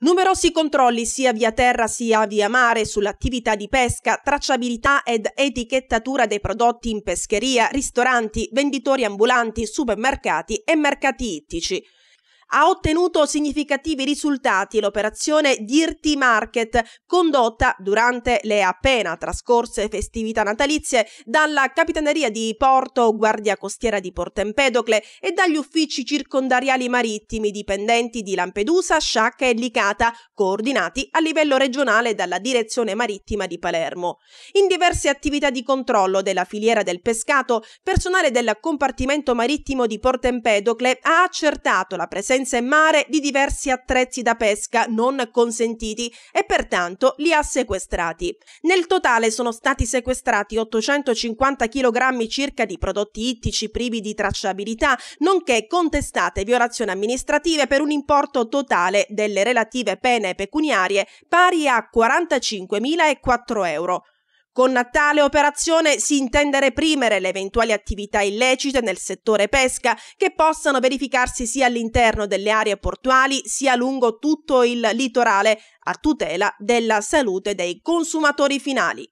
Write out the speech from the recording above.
Numerosi controlli sia via terra sia via mare sull'attività di pesca, tracciabilità ed etichettatura dei prodotti in pescheria, ristoranti, venditori ambulanti, supermercati e mercati ittici ha ottenuto significativi risultati l'operazione Dirty Market condotta durante le appena trascorse festività natalizie dalla Capitaneria di Porto Guardia Costiera di Porto Empedocle e dagli uffici circondariali marittimi dipendenti di Lampedusa, Sciacca e Licata, coordinati a livello regionale dalla Direzione Marittima di Palermo. In diverse attività di controllo della filiera del pescato, personale del compartimento marittimo di Porto Empedocle ha accertato la presenza frequenza in mare di diversi attrezzi da pesca non consentiti e pertanto li ha sequestrati. Nel totale sono stati sequestrati 850 kg circa di prodotti ittici privi di tracciabilità, nonché contestate violazioni amministrative per un importo totale delle relative pene pecuniarie pari a 45.004 euro. Con tale operazione si intende reprimere le eventuali attività illecite nel settore pesca che possano verificarsi sia all'interno delle aree portuali sia lungo tutto il litorale a tutela della salute dei consumatori finali.